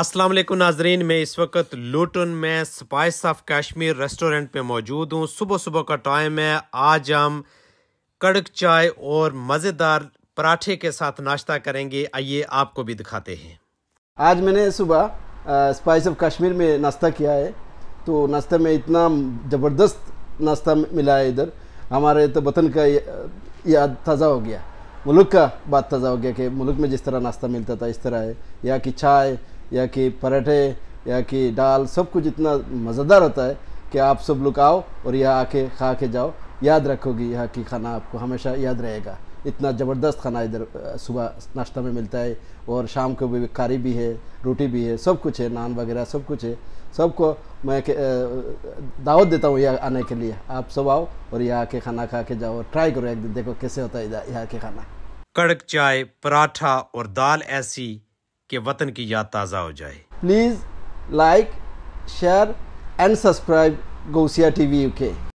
असलम नाजरीन मैं इस वक्त लूटन में स्पाइस ऑफ कश्मीर रेस्टोरेंट पे मौजूद हूँ सुबह सुबह का टाइम है आज हम कड़क चाय और मज़ेदार पराठे के साथ नाश्ता करेंगे आइए आपको भी दिखाते हैं आज मैंने सुबह स्पाइस ऑफ कश्मीर में नाश्ता किया है तो नाश्ते में इतना ज़बरदस्त नाश्ता मिला है इधर हमारे तो वतन का याद ताज़ा हो गया मुल्क का बात ताज़ा हो गया कि मुल्क में जिस तरह नाश्ता मिलता था इस तरह है या कि चाय या कि पराठे या कि दाल सब कुछ इतना मज़ेदार होता है कि आप सब लोग आओ और यहाँ आके खा के जाओ याद रखोगी यहाँ की खाना आपको हमेशा याद रहेगा इतना ज़बरदस्त खाना इधर सुबह नाश्ता में मिलता है और शाम को भी कारी भी है रोटी भी है सब कुछ है नान वगैरह सब कुछ है सबको मैं दावत देता हूँ यहाँ आने के लिए आप सब आओ और यहाँ के खाना खा के जाओ ट्राई करो एक दिन देखो कैसे होता है यहाँ के खाना कड़क चाय पराठा और दाल ऐसी कि वतन की याद ताज़ा हो जाए please like share and subscribe Ghousia T V U के